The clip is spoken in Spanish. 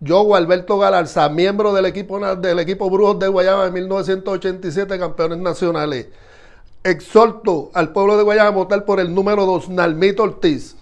Yo, Alberto Galarza, miembro del equipo, del equipo Brujos de Guayama de 1987, campeones nacionales. Exhorto al pueblo de Guayama a votar por el número 2, Nalmito Ortiz.